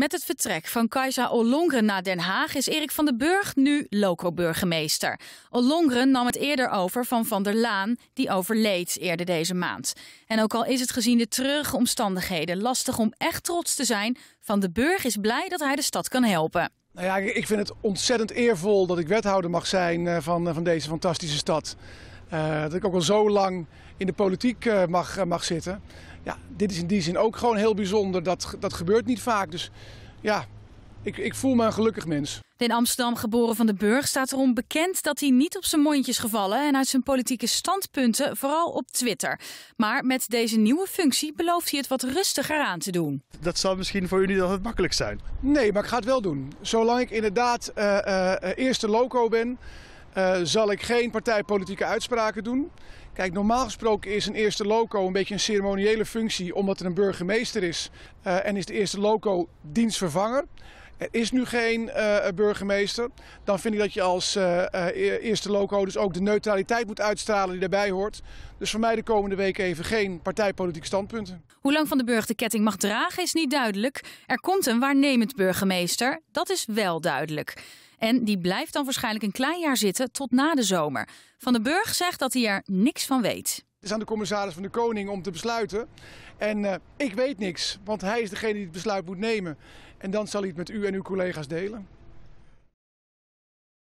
Met het vertrek van Kajsa Ollongren naar Den Haag is Erik van den Burg nu loco-burgemeester. Ollongren nam het eerder over van Van der Laan, die overleed eerder deze maand. En ook al is het gezien de treurige omstandigheden lastig om echt trots te zijn, Van den Burg is blij dat hij de stad kan helpen. Nou ja, ik vind het ontzettend eervol dat ik wethouder mag zijn eh, van, eh, van deze fantastische stad. Eh, dat ik ook al zo lang in de politiek eh, mag, eh, mag zitten. Ja, dit is in die zin ook gewoon heel bijzonder. Dat, dat gebeurt niet vaak. Dus ja, ik, ik voel me een gelukkig mens. De in Amsterdam geboren Van de Burg staat erom bekend dat hij niet op zijn mondjes gevallen en uit zijn politieke standpunten, vooral op Twitter. Maar met deze nieuwe functie belooft hij het wat rustiger aan te doen. Dat zal misschien voor u niet altijd makkelijk zijn. Nee, maar ik ga het wel doen. Zolang ik inderdaad uh, uh, eerste loco ben, eh, zal ik geen partijpolitieke uitspraken doen. Kijk, normaal gesproken is een eerste loco een beetje een ceremoniële functie, omdat er een burgemeester is. Eh, en is de eerste loco dienstvervanger. Er is nu geen eh, burgemeester. Dan vind ik dat je als eh, eh, e-, eerste loco dus ook de neutraliteit moet uitstralen die daarbij hoort. Dus voor mij de komende week even geen partijpolitieke standpunten. Hoe lang Van de Burg de ketting mag dragen is niet duidelijk. Er komt een waarnemend burgemeester. Dat is wel duidelijk. En die blijft dan waarschijnlijk een klein jaar zitten tot na de zomer. Van de Burg zegt dat hij er niks van weet. Het is aan de commissaris van de Koning om te besluiten. En eh, ik weet niks, want hij is degene die het besluit moet nemen. En dan zal hij het met u en uw collega's delen.